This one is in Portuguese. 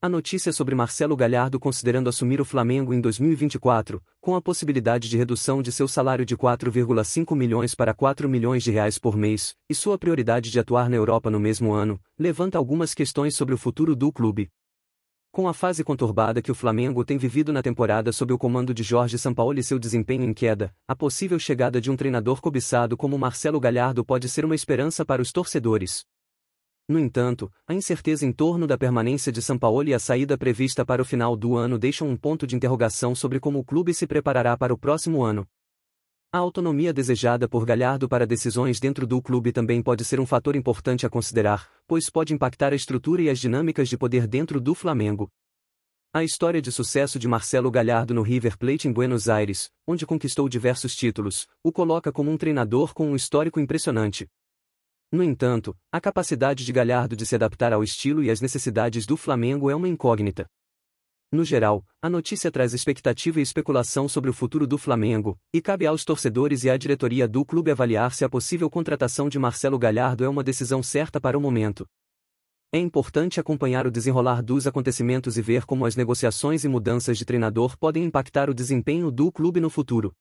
A notícia sobre Marcelo Galhardo considerando assumir o Flamengo em 2024, com a possibilidade de redução de seu salário de 4,5 milhões para 4 milhões de reais por mês, e sua prioridade de atuar na Europa no mesmo ano, levanta algumas questões sobre o futuro do clube. Com a fase conturbada que o Flamengo tem vivido na temporada sob o comando de Jorge Sampaoli e seu desempenho em queda, a possível chegada de um treinador cobiçado como Marcelo Galhardo pode ser uma esperança para os torcedores. No entanto, a incerteza em torno da permanência de Sampaoli e a saída prevista para o final do ano deixam um ponto de interrogação sobre como o clube se preparará para o próximo ano. A autonomia desejada por Galhardo para decisões dentro do clube também pode ser um fator importante a considerar, pois pode impactar a estrutura e as dinâmicas de poder dentro do Flamengo. A história de sucesso de Marcelo Galhardo no River Plate em Buenos Aires, onde conquistou diversos títulos, o coloca como um treinador com um histórico impressionante. No entanto, a capacidade de Galhardo de se adaptar ao estilo e às necessidades do Flamengo é uma incógnita. No geral, a notícia traz expectativa e especulação sobre o futuro do Flamengo, e cabe aos torcedores e à diretoria do clube avaliar se a possível contratação de Marcelo Galhardo é uma decisão certa para o momento. É importante acompanhar o desenrolar dos acontecimentos e ver como as negociações e mudanças de treinador podem impactar o desempenho do clube no futuro.